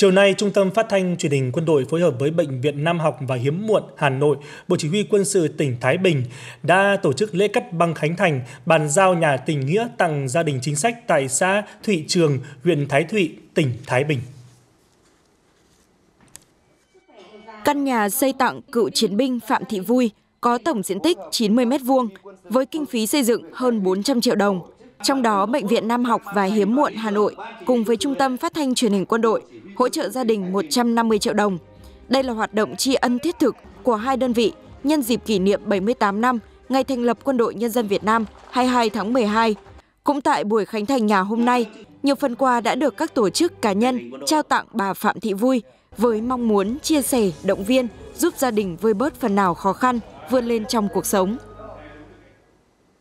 Chiều nay, Trung tâm Phát thanh Truyền hình Quân đội phối hợp với Bệnh viện Nam học và Hiếm muộn Hà Nội, Bộ Chỉ huy Quân sự tỉnh Thái Bình đã tổ chức lễ cắt băng khánh thành, bàn giao nhà tình nghĩa tặng gia đình chính sách tại xã Thụy Trường, huyện Thái Thụy, tỉnh Thái Bình. Căn nhà xây tặng cựu chiến binh Phạm Thị Vui có tổng diện tích 90 m2 với kinh phí xây dựng hơn 400 triệu đồng. Trong đó, Bệnh viện Nam học và Hiếm muộn Hà Nội cùng với Trung tâm Phát thanh Truyền hình Quân đội hỗ trợ gia đình 150 triệu đồng. Đây là hoạt động tri ân thiết thực của hai đơn vị nhân dịp kỷ niệm 78 năm ngày thành lập Quân đội Nhân dân Việt Nam 22 tháng 12. Cũng tại buổi khánh thành nhà hôm nay, nhiều phần quà đã được các tổ chức cá nhân trao tặng bà Phạm Thị Vui với mong muốn chia sẻ, động viên, giúp gia đình vơi bớt phần nào khó khăn, vươn lên trong cuộc sống.